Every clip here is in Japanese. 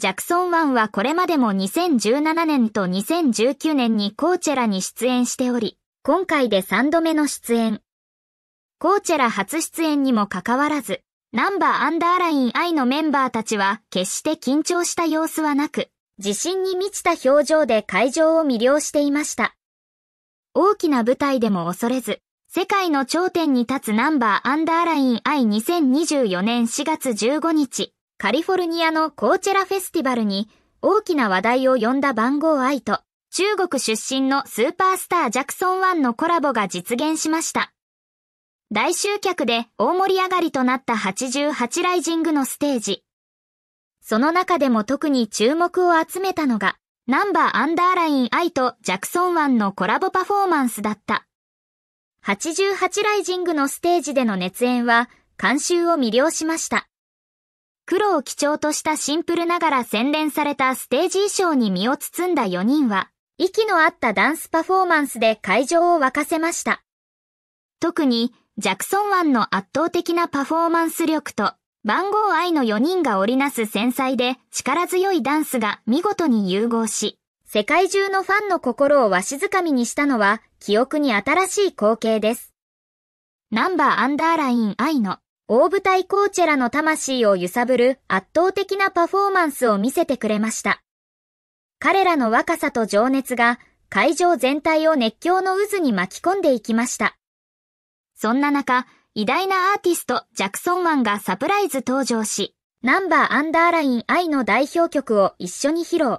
ジャクソン1はこれまでも2017年と2019年にコーチェラに出演しており、今回で3度目の出演。コーチェラ初出演にもかかわらず、ナンバーアンダーライン I のメンバーたちは決して緊張した様子はなく、自信に満ちた表情で会場を魅了していました。大きな舞台でも恐れず、世界の頂点に立つナンバーアンダーライン I2024 年4月15日、カリフォルニアのコーチェラフェスティバルに大きな話題を呼んだ番号愛と中国出身のスーパースタージャクソン1のコラボが実現しました。大集客で大盛り上がりとなった88ライジングのステージ。その中でも特に注目を集めたのが、ナンバーアンダーライン愛とジャクソン1のコラボパフォーマンスだった。88ライジングのステージでの熱演は、観衆を魅了しました。黒を基調としたシンプルながら洗練されたステージ衣装に身を包んだ4人は、息の合ったダンスパフォーマンスで会場を沸かせました。特に、ジャクソン湾の圧倒的なパフォーマンス力と、番号愛の4人が織りなす繊細で力強いダンスが見事に融合し、世界中のファンの心をわしづかみにしたのは記憶に新しい光景です。ナンバーアンダーライン愛の大舞台コーチェラの魂を揺さぶる圧倒的なパフォーマンスを見せてくれました。彼らの若さと情熱が会場全体を熱狂の渦に巻き込んでいきました。そんな中、偉大なアーティスト、ジャクソンマンがサプライズ登場し、ナンバーアンダーライン愛の代表曲を一緒に披露。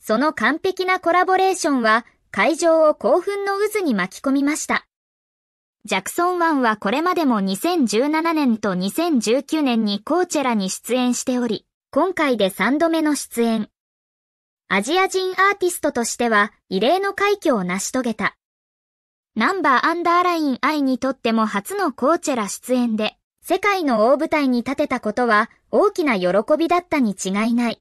その完璧なコラボレーションは、会場を興奮の渦に巻き込みました。ジャクソン1はこれまでも2017年と2019年にコーチェラに出演しており、今回で3度目の出演。アジア人アーティストとしては異例の快挙を成し遂げた。ナンバーアンダーライン愛にとっても初のコーチェラ出演で、世界の大舞台に立てたことは大きな喜びだったに違いない。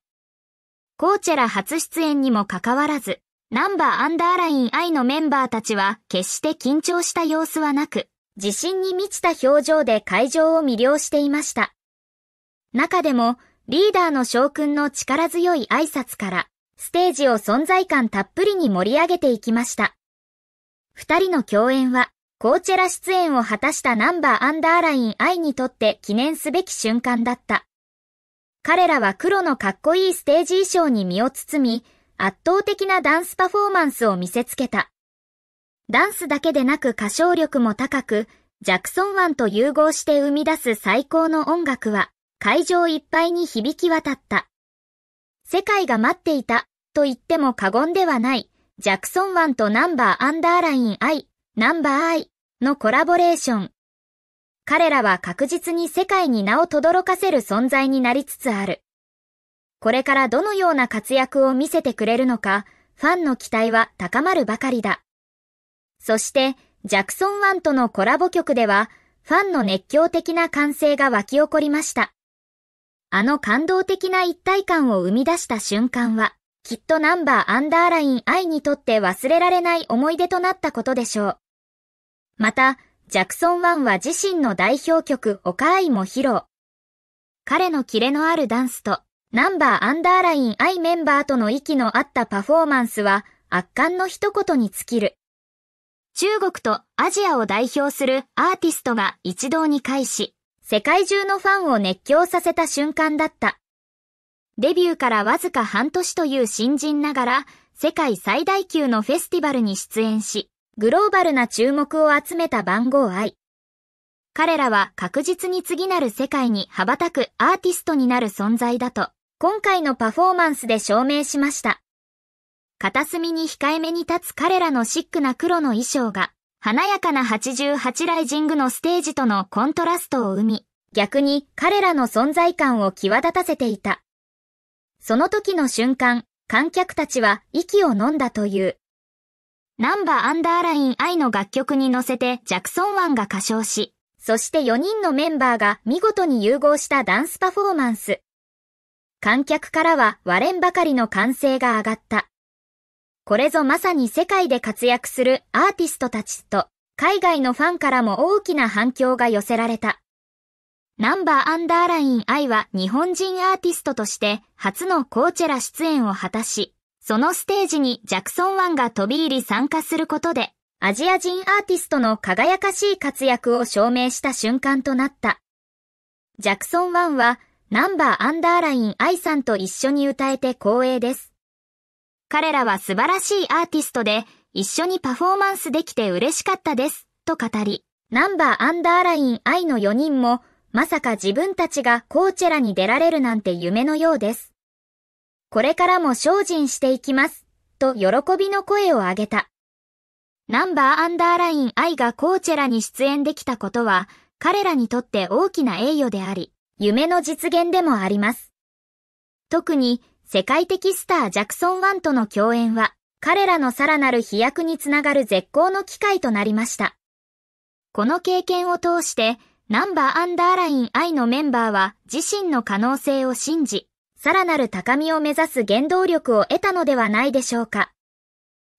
コーチェラ初出演にもかかわらず、ナンバーアンダーライン I のメンバーたちは決して緊張した様子はなく、自信に満ちた表情で会場を魅了していました。中でも、リーダーの将軍の力強い挨拶から、ステージを存在感たっぷりに盛り上げていきました。二人の共演は、コーチェラ出演を果たしたナンバーアンダーライン I にとって記念すべき瞬間だった。彼らは黒のかっこいいステージ衣装に身を包み、圧倒的なダンスパフォーマンスを見せつけた。ダンスだけでなく歌唱力も高く、ジャクソン湾と融合して生み出す最高の音楽は会場いっぱいに響き渡った。世界が待っていたと言っても過言ではないジャクソン湾とナンバーアンダーライン I、ナンバー I のコラボレーション。彼らは確実に世界に名を轟かせる存在になりつつある。これからどのような活躍を見せてくれるのか、ファンの期待は高まるばかりだ。そして、ジャクソンワンとのコラボ曲では、ファンの熱狂的な歓声が湧き起こりました。あの感動的な一体感を生み出した瞬間は、きっとナンバーアンダーライン愛にとって忘れられない思い出となったことでしょう。また、ジャクソンワンは自身の代表曲オカーイも披露。彼のキレのあるダンスとナンバーアンダーラインイメンバーとの息の合ったパフォーマンスは圧巻の一言に尽きる。中国とアジアを代表するアーティストが一堂に会し、世界中のファンを熱狂させた瞬間だった。デビューからわずか半年という新人ながら、世界最大級のフェスティバルに出演し、グローバルな注目を集めた番号愛。彼らは確実に次なる世界に羽ばたくアーティストになる存在だと。今回のパフォーマンスで証明しました。片隅に控えめに立つ彼らのシックな黒の衣装が、華やかな88ライジングのステージとのコントラストを生み、逆に彼らの存在感を際立たせていた。その時の瞬間、観客たちは息を飲んだという。ナンバーアンダーライン愛の楽曲に乗せてジャクソンワンが歌唱し、そして4人のメンバーが見事に融合したダンスパフォーマンス。観客からは割れんばかりの歓声が上がった。これぞまさに世界で活躍するアーティストたちと、海外のファンからも大きな反響が寄せられた。ナンバーアンダーライン愛は日本人アーティストとして初のコーチェラ出演を果たし、そのステージにジャクソンワンが飛び入り参加することで、アジア人アーティストの輝かしい活躍を証明した瞬間となった。ジャクソンワンはナンバーアンダーラインイさんと一緒に歌えて光栄です。彼らは素晴らしいアーティストで、一緒にパフォーマンスできて嬉しかったです、と語り、ナンバーアンダーラインイの4人も、まさか自分たちがコーチェラに出られるなんて夢のようです。これからも精進していきます、と喜びの声を上げた。ナンバーアンダーラインイがコーチェラに出演できたことは、彼らにとって大きな栄誉であり、夢の実現でもあります。特に世界的スタージャクソンワンとの共演は彼らのさらなる飛躍につながる絶好の機会となりました。この経験を通してナンバーアンダーライン I のメンバーは自身の可能性を信じ、さらなる高みを目指す原動力を得たのではないでしょうか。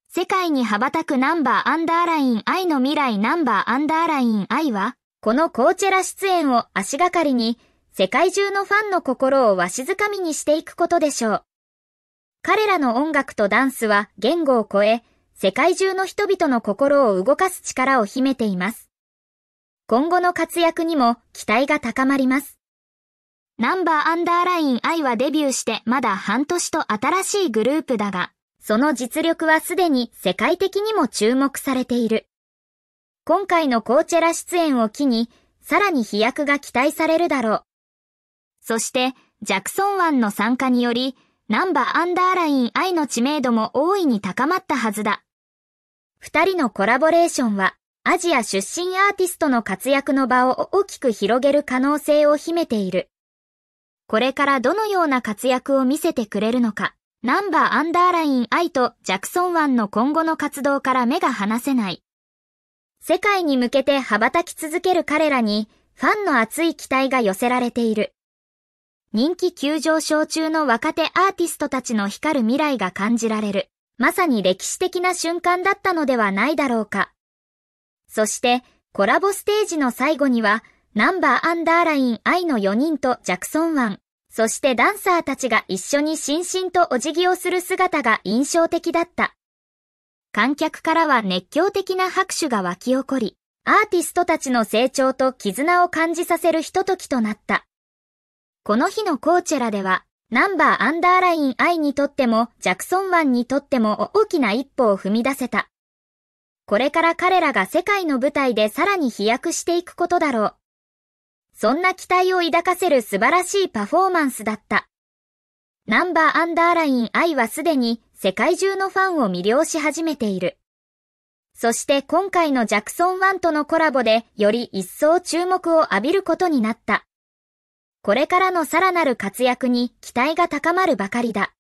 世界に羽ばたくナンバーアンダーライン I の未来ナンバーアンダーライン I は、このコーチェラ出演を足がかりに世界中のファンの心をわしづかみにしていくことでしょう。彼らの音楽とダンスは言語を超え、世界中の人々の心を動かす力を秘めています。今後の活躍にも期待が高まります。ナンバーアンダーライン I はデビューしてまだ半年と新しいグループだが、その実力はすでに世界的にも注目されている。今回のコーチェラ出演を機に、さらに飛躍が期待されるだろう。そしてジャクソン湾の参加により、ナンバアンダーライン愛の知名度も大いに高まったはずだ。二人のコラボレーションは、アジア出身アーティストの活躍の場を大きく広げる可能性を秘めている。これからどのような活躍を見せてくれるのか、ナンバーアンダーライン愛とジャクソン湾の今後の活動から目が離せない。世界に向けて羽ばたき続ける彼らに、ファンの熱い期待が寄せられている。人気急上昇中の若手アーティストたちの光る未来が感じられる、まさに歴史的な瞬間だったのではないだろうか。そして、コラボステージの最後には、ナンバーアンダーライン愛の4人とジャクソンン、そしてダンサーたちが一緒に心身とお辞儀をする姿が印象的だった。観客からは熱狂的な拍手が湧き起こり、アーティストたちの成長と絆を感じさせるひとときとなった。この日のコーチェラでは、ナンバーアンダーライン I にとっても、ジャクソン湾にとっても大きな一歩を踏み出せた。これから彼らが世界の舞台でさらに飛躍していくことだろう。そんな期待を抱かせる素晴らしいパフォーマンスだった。ナンバーアンダーライン I はすでに世界中のファンを魅了し始めている。そして今回のジャクソン1とのコラボでより一層注目を浴びることになった。これからのさらなる活躍に期待が高まるばかりだ。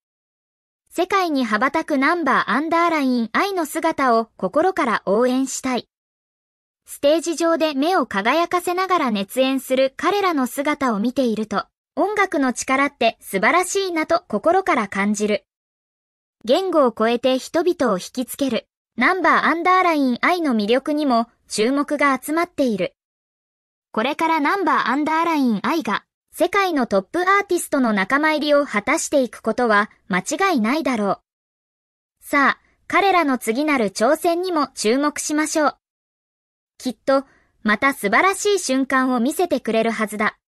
世界に羽ばたくナンバーアンダーライン愛の姿を心から応援したい。ステージ上で目を輝かせながら熱演する彼らの姿を見ていると、音楽の力って素晴らしいなと心から感じる。言語を超えて人々を引きつける、ナンバーアンダーライン愛の魅力にも注目が集まっている。これからナンバーアンダーライン愛が世界のトップアーティストの仲間入りを果たしていくことは間違いないだろう。さあ、彼らの次なる挑戦にも注目しましょう。きっと、また素晴らしい瞬間を見せてくれるはずだ。